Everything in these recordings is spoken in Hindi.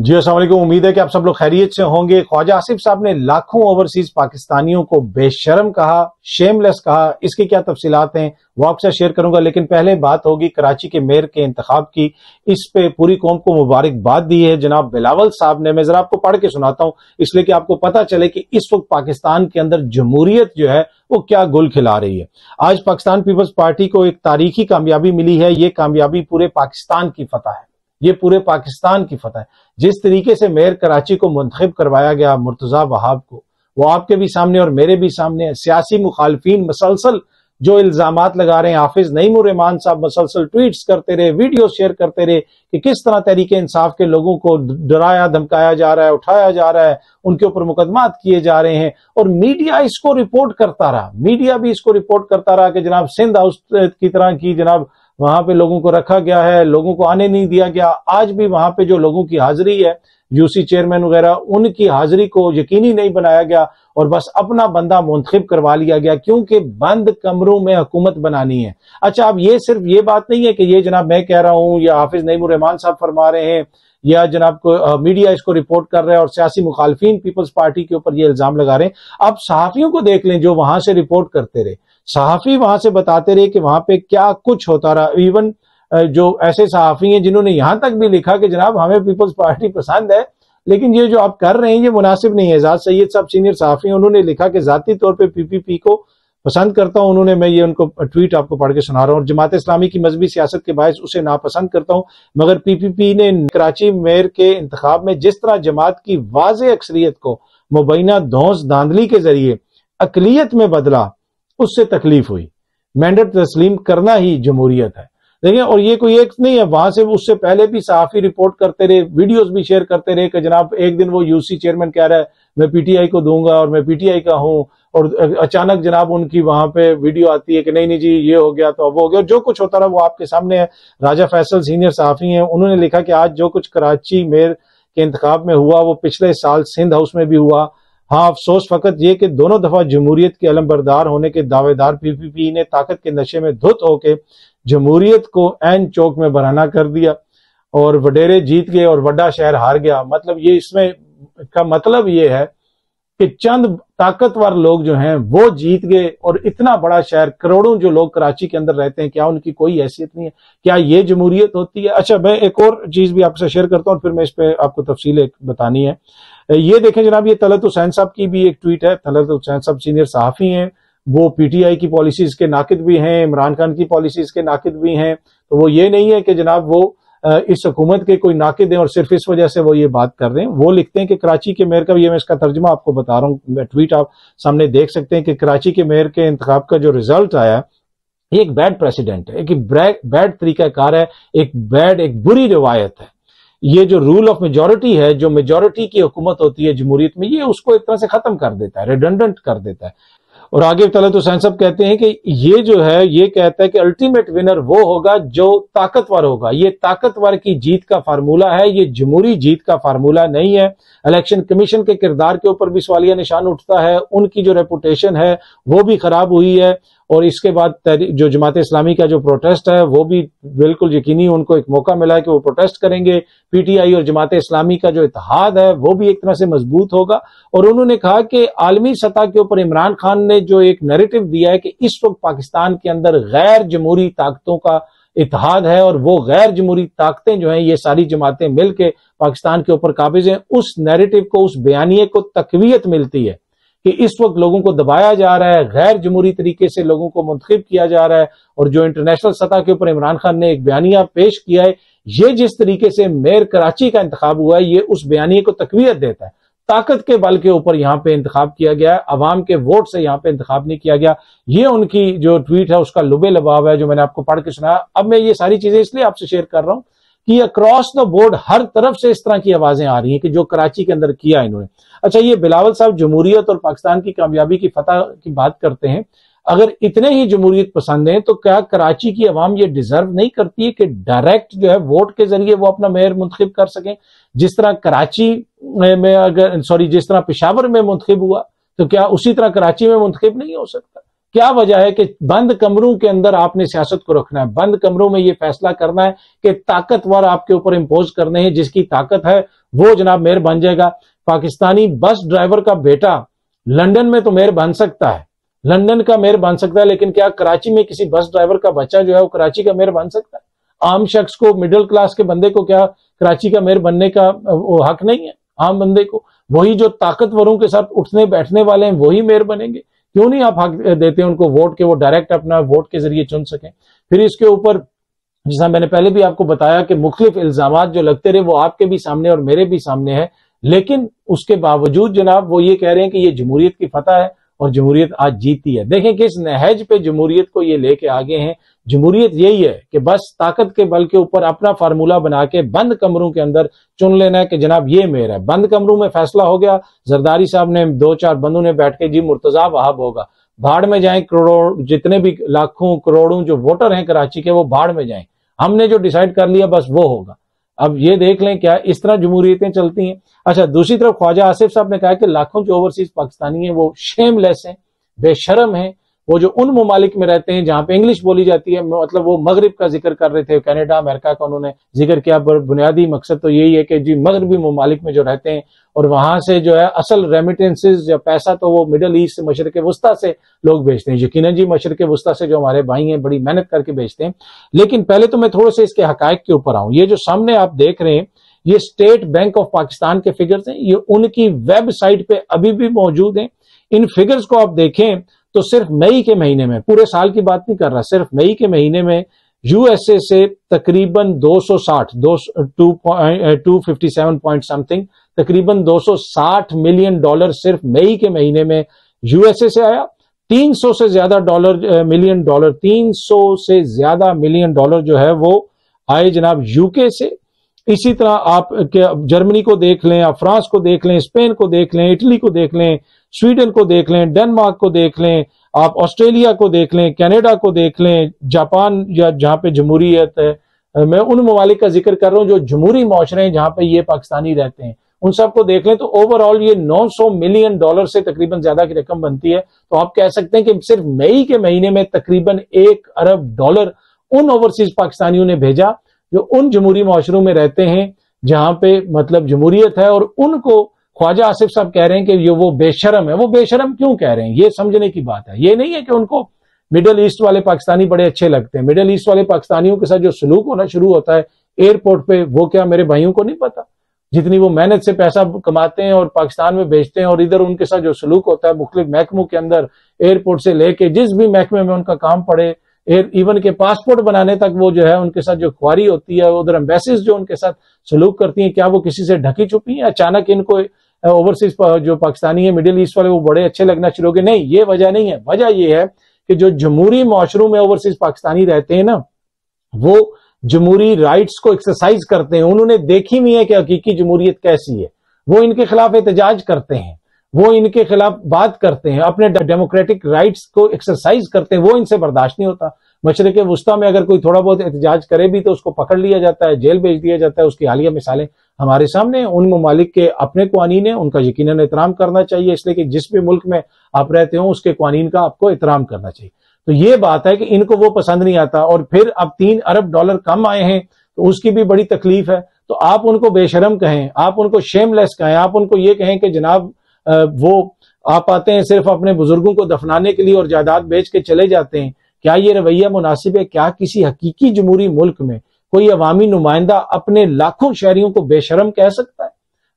जी असलम उम्मीद है कि आप सब लोग खैरियत से होंगे ख्वाजा आसिफ साहब ने लाखों ओवरसीज पाकिस्तानियों को बेशरम कहा शेमलेस कहा इसकी क्या तफसीलात हैं वो आपसे शेयर करूंगा लेकिन पहले बात होगी कराची के मेयर के इंतखब की इस पे पूरी कौम को मुबारकबाद दी है जनाब बिलावल साहब ने मैं जरा आपको पढ़ के सुनाता हूँ इसलिए कि आपको पता चले कि इस वक्त पाकिस्तान के अंदर जमहूरियत जो है वो क्या गुल खिला रही है आज पाकिस्तान पीपल्स पार्टी को एक तारीखी कामयाबी मिली है ये कामयाबी पूरे पाकिस्तान की फतह है ये पूरे पाकिस्तान की फतह है जिस तरीके से मेयर कराची को मंतखब करवाया गया मुर्तज़ा वहाब को वो आपके भी सामने और मेरे भी सामने है सियासी मुखालफी मसलसल जो इल्जाम लगा रहे हैं हाफिज नईम रहमान साहब मसलसल ट्वीट करते रहे वीडियो शेयर करते रहे कि किस तरह तरीके इंसाफ के लोगों को डराया धमकाया जा रहा है उठाया जा रहा है उनके ऊपर मुकदमात किए जा रहे हैं और मीडिया इसको रिपोर्ट करता रहा मीडिया भी इसको रिपोर्ट करता रहा कि जनाब सिंध हाउस की तरह की जनाब वहां पे लोगों को रखा गया है लोगों को आने नहीं दिया गया आज भी वहां पे जो लोगों की हाजिरी है यूसी चेयरमैन वगैरह उनकी हाजिरी को यकीनी नहीं बनाया गया और बस अपना बंदा मुंतखब करवा लिया गया क्योंकि बंद कमरों में हुकूमत बनानी है अच्छा अब ये सिर्फ ये बात नहीं है कि ये जनाब मैं कह रहा हूं या हाफिज रहमान साहब फरमा रहे हैं या जनाब को आ, मीडिया इसको रिपोर्ट कर रहा है और सियासी मुखालफी पीपल्स पार्टी के ऊपर ये इल्जाम लगा रहे हैं आप सहाफियों को देख लें जो वहां से रिपोर्ट करते रहे सहाफ़ी वहां से बताते रहे कि वहां पे क्या कुछ होता रहा इवन जो ऐसे सहाफ़ी हैं जिन्होंने यहां तक भी लिखा कि जनाब हमें पीपल्स पार्टी पसंद है लेकिन ये जो आप कर रहे हैं ये मुनासिब नहीं है एजाज सैयद साहब सीनियर सहाफ़ी हैं उन्होंने लिखा कि ज़ाती तौर पर पीपीपी को पसंद करता हूं उन्होंने मैं ये उनको ट्वीट आपको पढ़ के सुना रहा हूं और जमात इस्लामी की मजहबी सियासत के बायस उसे नापसंद करता हूं मगर पीपीपी ने कराची मेयर के इंतखाब में जिस तरह जमात की वाज अक्सरियत को मुबैना धौस धांधली के जरिए अकलीत में बदला उससे तकलीफ हुई मैंडेट तस्लीम करना ही जमहूरियत है देखिए और ये कोई एक नहीं है वहां से उससे पहले भी सहाफी रिपोर्ट करते रहे वीडियोस भी शेयर करते रहे कि जनाब एक दिन वो यूसी चेयरमैन कह रहा है मैं पीटीआई को दूंगा और मैं पीटीआई का हूं और अचानक जनाब उनकी वहां पे वीडियो आती है कि नहीं नहीं जी ये हो गया तो अब हो गया और जो कुछ होता रहा वो आपके सामने है राजा फैसल सीनियर सहाफी है उन्होंने लिखा कि आज जो कुछ कराची मेयर के इंतखाब में हुआ वो पिछले साल सिंध हाउस में भी हुआ हाँ अफसोस फकत ये कि दोनों दफा जमहूरियत के अलमबरदार होने के दावेदार पी पी पी ने ताकत के नशे में धुत होकर जमहूरियत को एन चौक में बराना कर दिया और वडेरे जीत गए और वड्डा शहर हार गया मतलब ये इसमें का मतलब ये है कि चंद ताकतवर लोग जो हैं वो जीत गए और इतना बड़ा शहर करोड़ों जो लोग कराची के अंदर रहते हैं क्या उनकी कोई हैसियत नहीं है क्या ये जमहूरियत होती है अच्छा मैं एक और चीज भी आपसे शेयर करता हूँ फिर मैं इस पर आपको तफसील बतानी है ये देखें जनाब ये तलत हुसैन साहब की भी एक ट्वीट है तलत हुसैन साहब सीनियर सहाफ़ी हैं वो पीटीआई की पॉलिसीज के नाकद भी हैं इमरान खान की पॉलिसीज के नाकद भी हैं तो वो ये नहीं है कि जनाब वो इस हुकूमत के कोई नाके दें और सिर्फ इस वजह से वो ये बात कर रहे हैं वो लिखते हैं कि कराची के मेयर का ये मैं इसका तर्जमा आपको बता रहा हूँ ट्वीट आप सामने देख सकते हैं कि कराची के मेयर के इंतब का जो रिजल्ट आया ये एक बैड प्रेसिडेंट है एक बैड तरीकाकार है एक बैड एक बुरी रिवायत है ये जो रूल ऑफ मेजोरिटी है जो मेजोरिटी की हुकूमत होती है जमहूरियत में ये उसको एक तरह से खत्म कर देता है रेडेंडेंट कर देता है और आगे तला तो हुसैन साहब कहते हैं कि ये जो है ये कहता है कि अल्टीमेट विनर वो होगा जो ताकतवर होगा ये ताकतवर की जीत का फार्मूला है ये जमहूरी जीत का फार्मूला नहीं है इलेक्शन कमीशन के किरदार के ऊपर भी सवालिया निशान उठता है उनकी जो रेपुटेशन है वो भी खराब हुई है और इसके बाद जो जमात इस्लामी का जो प्रोटेस्ट है वो भी बिल्कुल यकीनी उनको एक मौका मिला है कि वो प्रोटेस्ट करेंगे पीटीआई और जमात इस्लामी का जो इतिहाद है वो भी एक तरह से मजबूत होगा और उन्होंने कहा कि आलमी सतह के ऊपर इमरान खान ने जो एक नेरेटिव दिया है कि इस वक्त पाकिस्तान के अंदर गैर जमहूरी ताकतों का इतिहाद है और वो गैर जमहूरी ताकतें जो हैं ये सारी जमातें मिलकर पाकिस्तान के ऊपर काबिज हैं उस नेरेटिव को उस बयानिए को तकवीत मिलती है कि इस वक्त लोगों को दबाया जा रहा है गैर जमहूरी तरीके से लोगों को मुंतखब किया जा रहा है और जो इंटरनेशनल सतह के ऊपर इमरान खान ने एक बयानिया पेश किया है ये जिस तरीके से मेयर कराची का इंतखब हुआ है ये उस बयानिए को तकवीत देता है ताकत के बल के ऊपर यहाँ पे इंतखब किया गया है अवाम के वोट से यहाँ पे इंतखब नहीं किया गया ये उनकी जो ट्वीट है उसका लुबे लबाव है जो मैंने आपको पढ़ के सुनाया अब मैं ये सारी चीजें इसलिए आपसे शेयर कर रहा हूँ कि अक्रॉस द बोर्ड हर तरफ से इस तरह की आवाजें आ रही हैं कि जो कराची के अंदर किया इन्होंने अच्छा ये बिलावल साहब जमहूरियत और पाकिस्तान की कामयाबी की फतह की बात करते हैं अगर इतने ही जमहूरियत पसंद है तो क्या कराची की आवाम ये डिजर्व नहीं करती है कि डायरेक्ट जो है वोट के जरिए वो अपना मेयर मुंतब कर सकें जिस तरह कराची में अगर सॉरी जिस तरह पिशावर में मुंतब हुआ तो क्या उसी तरह कराची में मुंतब नहीं हो सकता क्या वजह है कि बंद कमरों के अंदर आपने सियासत को रखना है बंद कमरों में ये फैसला करना है कि ताकतवर आपके ऊपर इम्पोज करने हैं जिसकी ताकत है वो जनाब मेयर बन जाएगा पाकिस्तानी बस ड्राइवर का बेटा लंदन में तो मेयर बन सकता है लंदन का मेयर बन सकता है लेकिन क्या कराची में किसी बस ड्राइवर का बच्चा जो है वो कराची का मेयर बन सकता है आम शख्स को मिडिल क्लास के बंदे को क्या कराची का मेयर बनने का वो हक नहीं है आम बंदे को वही जो ताकतवरों के साथ उठने बैठने वाले हैं वही मेयर बनेंगे क्यों नहीं आप हक देते हैं उनको वोट के वो डायरेक्ट अपना वोट के जरिए चुन सकें फिर इसके ऊपर जैसा मैंने पहले भी आपको बताया कि मुख्तलिफ इल्जाम जो लगते रहे वो आपके भी सामने और मेरे भी सामने है लेकिन उसके बावजूद जनाब वो ये कह रहे हैं कि ये जमहूरियत की फतह है और जमहूरियत आज जीती है देखें किस नहज पे जमहूरियत को ये लेके आगे हैं जमहूरियत यही है कि बस ताकत के बल के ऊपर अपना फार्मूला बना के बंद कमरों के अंदर चुन लेना है कि जनाब ये मेयर है बंद कमरों में फैसला हो गया जरदारी साहब ने दो चार बंदों ने बैठ के जी मुर्तजा वहाब होगा भाड़ में जाए करोड़ जितने भी लाखों करोड़ों जो वोटर हैं कराची के वो भाड़ में जाए हमने जो डिसाइड कर लिया बस वो होगा अब ये देख लें क्या इस तरह जमहूरियतें चलती हैं अच्छा दूसरी तरफ ख्वाजा आसिफ साहब ने कहा कि लाखों जो ओवरसीज पाकिस्तानी हैं वो शेमलेस हैं बेशरम हैं वो जो उन ममालिक में रहते हैं जहाँ पे इंग्लिश बोली जाती है मतलब वो मगरब का जिक्र कर रहे थे कनाडा अमेरिका का उन्होंने जिक्र किया पर बुनियादी मकसद तो यही है कि जी मगरबी ममालिक में जो रहते हैं और वहां से जो है असल रेमिटेंसेज या पैसा तो वो मिडल ईस्ट मशरक वस्ता से लोग बेचते हैं यकीन जी मशरक वस्ता से जो हमारे भाई हैं बड़ी मेहनत करके बेचते हैं लेकिन पहले तो मैं थोड़े से इसके हकायक के ऊपर आऊँ ये जो सामने आप देख रहे हैं ये स्टेट बैंक ऑफ पाकिस्तान के फिगर्स हैं ये उनकी वेबसाइट पे अभी भी मौजूद हैं इन फिगर्स को आप देखें तो सिर्फ मई के महीने में पूरे साल की बात नहीं कर रहा सिर्फ मई के महीने में यूएसए से तकरीबन 260 दो टू फिफ्टी पॉइंट समथिंग तकरीबन 260 मिलियन डॉलर सिर्फ मई के महीने में यूएसए से आया 300 से ज्यादा डॉलर मिलियन डॉलर 300 से ज्यादा मिलियन डॉलर जो है वो आए जनाब यूके से इसी तरह आप जर्मनी को देख लें आप फ्रांस को देख लें स्पेन को देख लें इटली को देख लें स्वीडन को देख लें डेनमार्क को देख लें आप ऑस्ट्रेलिया को देख लें कनाडा को देख लें जापान या जहाँ पे जमहूरीत है मैं उन ममालिक का जिक्र कर रहा हूँ जो जमहूरी माशरे हैं जहाँ पे ये पाकिस्तानी रहते हैं उन सबको देख लें तो ओवरऑल ये 900 मिलियन डॉलर से तकरीबन ज्यादा की रकम बनती है तो आप कह सकते हैं कि सिर्फ मई के महीने में तकरीबन एक अरब डॉलर उन ओवरसीज पाकिस्तानियों ने भेजा जो उन जमहूरी माशरों में रहते हैं जहां पे मतलब जमहूरियत है और उनको ख्वाजा आसिफ साहब कह रहे हैं कि ये वो बेशरम है वो बेशरम क्यों कह रहे हैं ये समझने की बात है ये नहीं है कि उनको मिडल ईस्ट वाले पाकिस्तानी बड़े अच्छे लगते हैं मिडल ईस्ट वाले पाकिस्तानियों के साथ जो सलूक होना शुरू होता है एयरपोर्ट पे वो क्या मेरे भाइयों को नहीं पता जितनी वो मेहनत से पैसा कमाते हैं और पाकिस्तान में बेचते हैं और इधर उनके साथ जो सलूक होता है मुख्तु महकमों के अंदर एयरपोर्ट से लेके जिस भी महकमे में उनका काम पड़े एयर इवन के पासपोर्ट बनाने तक वो जो है उनके साथ जो खुआरी होती है उधर एम्बेसिस जो उनके साथ सलूक करती हैं क्या वो किसी से ढकी छुपी है अचानक इनको ओवरसीज जो पाकिस्तानी है मिडिल ईस्ट वाले वो बड़े अच्छे लगना शुरू हो गए नहीं ये वजह नहीं है वजह ये है कि जो जमहूरी माशरों में ओवरसीज पाकिस्तानी रहते हैं ना वो जमहूरी राइट्स को एक्सरसाइज करते हैं उन्होंने देखी हुई है कि हकीकी जमहूरियत कैसी है वो इनके खिलाफ एहतजाज करते हैं वो इनके खिलाफ बात करते हैं अपने डेमोक्रेटिक राइट्स को एक्सरसाइज करते हैं वो इनसे बर्दाश्त नहीं होता मशरक वस्ती में अगर कोई थोड़ा बहुत एहतजाज करे भी तो उसको पकड़ लिया जाता है जेल भेज दिया जाता है उसकी हालिया मिसालें हमारे सामने उन ममालिक के अपने कानून है उनका यकीन एहतराम करना चाहिए इसलिए कि जिस भी मुल्क में आप रहते हो उसके कवानीन का आपको एहतराम करना चाहिए तो ये बात है कि इनको वो पसंद नहीं आता और फिर अब तीन अरब डॉलर कम आए हैं तो उसकी भी बड़ी तकलीफ है तो आप उनको बेशरम कहें आप उनको शेमलेस कहें आप उनको ये कहें कि जनाब वो आप आते हैं सिर्फ अपने बुजुर्गों को दफनाने के लिए और जायदाद बेच के चले जाते हैं क्या ये रवैया मुनासिब है क्या किसी हकीकी जमहूरी मुल्क में कोई अवामी नुमाइंदा अपने लाखों शहरियों को बेशरम कह सकता है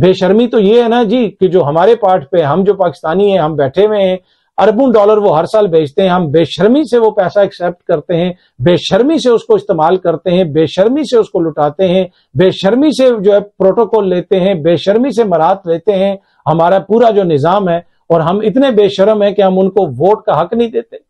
बेशर्मी तो ये है ना जी कि जो हमारे पार्ट पे हम जो पाकिस्तानी हैं हम बैठे हुए हैं अरबों डॉलर वो हर साल बेचते हैं हम बेशर्मी से वो पैसा एक्सेप्ट करते हैं बेशर्मी से उसको इस्तेमाल करते हैं बेशर्मी से उसको लुटाते हैं बेशर्मी से जो है प्रोटोकॉल लेते हैं बेशर्मी से मरात लेते हैं हमारा पूरा जो निज़ाम है और हम इतने बेशरम है कि हम उनको वोट का हक नहीं देते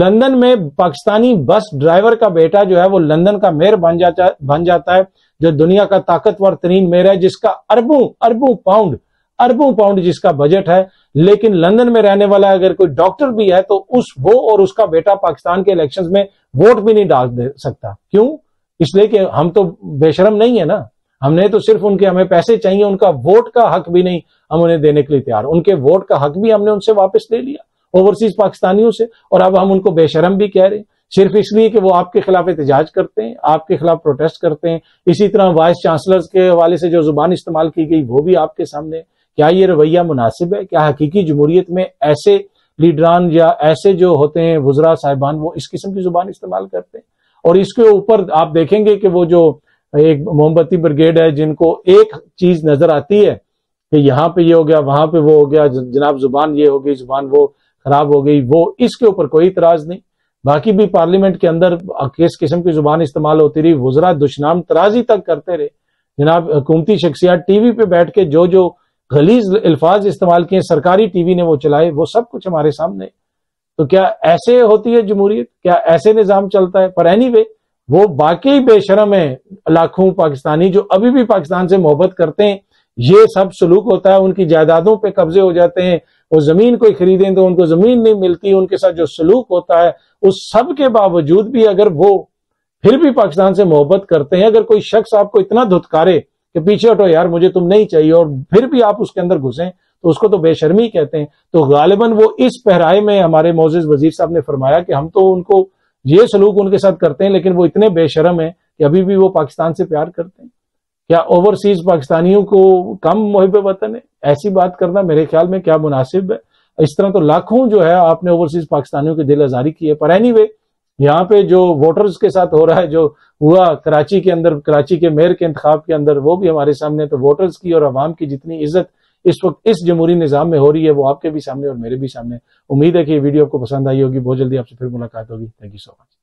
लंदन में पाकिस्तानी बस ड्राइवर का बेटा जो है वो लंदन का मेयर बन जाता बन जाता है जो दुनिया का ताकतवर तरीन मेयर है जिसका अरबों अरबों पाउंड अरबों पाउंड जिसका बजट है लेकिन लंदन में रहने वाला अगर कोई डॉक्टर भी है तो उस वो और उसका बेटा पाकिस्तान के इलेक्शंस में वोट भी नहीं डाल दे सकता क्यों इसलिए कि हम तो बेशरम नहीं है ना हमने तो सिर्फ उनके हमें पैसे चाहिए उनका वोट का हक भी नहीं हम उन्हें देने के लिए तैयार उनके वोट का हक भी हमने उनसे वापस ले लिया ओवरसीज पाकिस्तानियों से और अब हम उनको बेशरम भी कह रहे हैं सिर्फ इसलिए कि वो आपके खिलाफ एहतजाज करते हैं आपके खिलाफ प्रोटेस्ट करते हैं इसी तरह वाइस चांसलर्स के हवाले से जो जुबान इस्तेमाल की गई वो भी आपके सामने क्या ये रवैया मुनासिब है क्या हकीकी जमहूरियत में ऐसे लीडरान या ऐसे जो होते हैं वजरा साहिबान वो इस किस्म की जुबान इस्तेमाल करते हैं और इसके ऊपर आप देखेंगे कि वो जो एक मोमबत्ती ब्रिगेड है जिनको एक चीज नजर आती है कि यहाँ पे ये हो गया वहां पे वो हो गया जनाब जुबान ये हो गई जुबान वो खराब हो गई वो इसके ऊपर कोई इतराज नहीं बाकी भी पार्लियामेंट के अंदर किस किस्म की जुबान इस्तेमाल होती रही वजरा दुशनाम तराजी तक करते रहे जनाब हुकूमती शख्सियात टीवी पे बैठ के जो जो गलीज अल्फाज इस्तेमाल किए सरकारी टीवी ने वो चलाए वो सब कुछ हमारे सामने तो क्या ऐसे होती है जमहूरियत क्या ऐसे निज़ाम चलता है पर एनी anyway, वो बाकी बेशरम है लाखों पाकिस्तानी जो अभी भी पाकिस्तान से मोहब्बत करते हैं ये सब सलूक होता है उनकी जायदादों पे कब्जे हो जाते हैं वो जमीन कोई खरीदें तो उनको जमीन नहीं मिलती उनके साथ जो सलूक होता है उस सब के बावजूद भी अगर वो फिर भी पाकिस्तान से मोहब्बत करते हैं अगर कोई शख्स आपको इतना धुतकारे कि पीछे हटो यार मुझे तुम नहीं चाहिए और फिर भी आप उसके अंदर घुसें तो उसको तो बेशर्मी कहते हैं तो गालिबन वो इस पहराए में हमारे मोजिज वजीर साहब ने फरमाया कि हम तो उनको ये सलूक उनके साथ करते हैं लेकिन वो इतने बेशरम है कि अभी भी वो पाकिस्तान से प्यार करते हैं क्या ओवरसीज पाकिस्तानियों को कम मुहब वतन है ऐसी बात करना मेरे ख्याल में क्या मुनासिब है इस तरह तो लाखों जो है आपने ओवरसीज पाकिस्तानियों की दिल आजारी की है पर एनी वे यहाँ पे जो वोटर्स के साथ हो रहा है जो हुआ कराची के अंदर कराची के मेयर के इंतख्या के अंदर वो भी हमारे सामने तो वोटर्स की और आवाम की जितनी इज्जत इस वक्त इस जमहूरी निज़ाम में हो रही है वो आपके भी सामने और मेरे भी सामने उम्मीद है कि ये वीडियो आपको पसंद आई होगी बहुत जल्दी आपसे फिर मुलाकात होगी थैंक यू सो मच